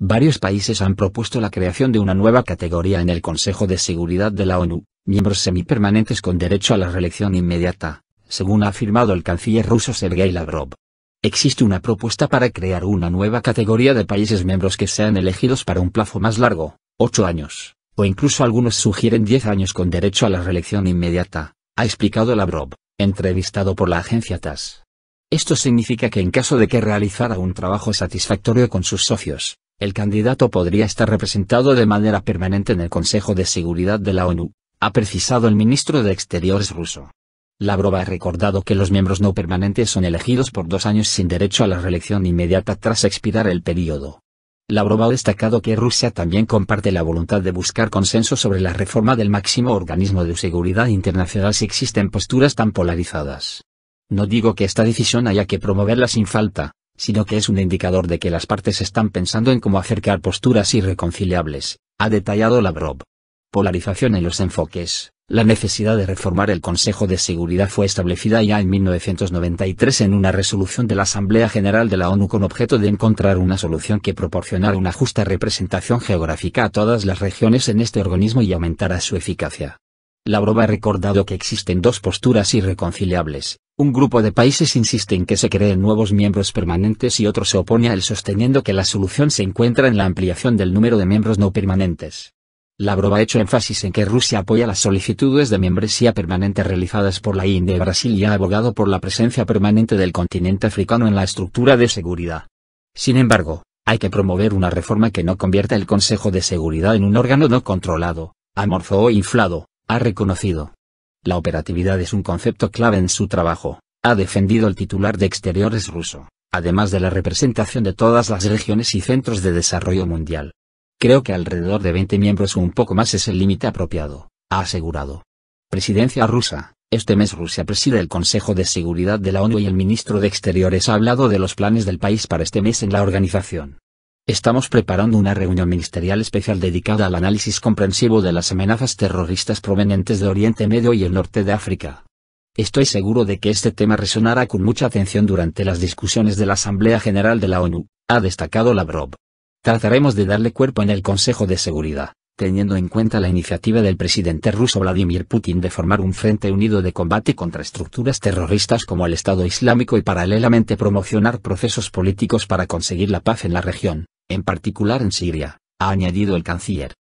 Varios países han propuesto la creación de una nueva categoría en el Consejo de Seguridad de la ONU, miembros semipermanentes con derecho a la reelección inmediata, según ha afirmado el canciller ruso Sergei Lavrov. Existe una propuesta para crear una nueva categoría de países miembros que sean elegidos para un plazo más largo, ocho años, o incluso algunos sugieren diez años con derecho a la reelección inmediata, ha explicado Lavrov, entrevistado por la agencia TAS. Esto significa que en caso de que realizara un trabajo satisfactorio con sus socios, el candidato podría estar representado de manera permanente en el Consejo de Seguridad de la ONU, ha precisado el ministro de Exteriores ruso. Lavrov ha recordado que los miembros no permanentes son elegidos por dos años sin derecho a la reelección inmediata tras expirar el periodo. Lavrov ha destacado que Rusia también comparte la voluntad de buscar consenso sobre la reforma del máximo organismo de seguridad internacional si existen posturas tan polarizadas. No digo que esta decisión haya que promoverla sin falta, sino que es un indicador de que las partes están pensando en cómo acercar posturas irreconciliables, ha detallado Lavrov. Polarización en los enfoques. La necesidad de reformar el Consejo de Seguridad fue establecida ya en 1993 en una resolución de la Asamblea General de la ONU con objeto de encontrar una solución que proporcionara una justa representación geográfica a todas las regiones en este organismo y aumentara su eficacia. Lavrov ha recordado que existen dos posturas irreconciliables, un grupo de países insiste en que se creen nuevos miembros permanentes y otro se opone a él sosteniendo que la solución se encuentra en la ampliación del número de miembros no permanentes. Lavrov ha hecho énfasis en que Rusia apoya las solicitudes de membresía permanente realizadas por la India y Brasil y ha abogado por la presencia permanente del continente africano en la estructura de seguridad. Sin embargo, hay que promover una reforma que no convierta el Consejo de Seguridad en un órgano no controlado, amorzó o inflado, ha reconocido. La operatividad es un concepto clave en su trabajo, ha defendido el titular de Exteriores ruso, además de la representación de todas las regiones y centros de desarrollo mundial. Creo que alrededor de 20 miembros o un poco más es el límite apropiado, ha asegurado. Presidencia rusa. Este mes Rusia preside el Consejo de Seguridad de la ONU y el ministro de Exteriores ha hablado de los planes del país para este mes en la organización. Estamos preparando una reunión ministerial especial dedicada al análisis comprensivo de las amenazas terroristas provenientes de Oriente Medio y el norte de África. Estoy seguro de que este tema resonará con mucha atención durante las discusiones de la Asamblea General de la ONU, ha destacado Lavrov. Trataremos de darle cuerpo en el Consejo de Seguridad, teniendo en cuenta la iniciativa del presidente ruso Vladimir Putin de formar un frente unido de combate contra estructuras terroristas como el Estado Islámico y paralelamente promocionar procesos políticos para conseguir la paz en la región en particular en Siria, ha añadido el canciller.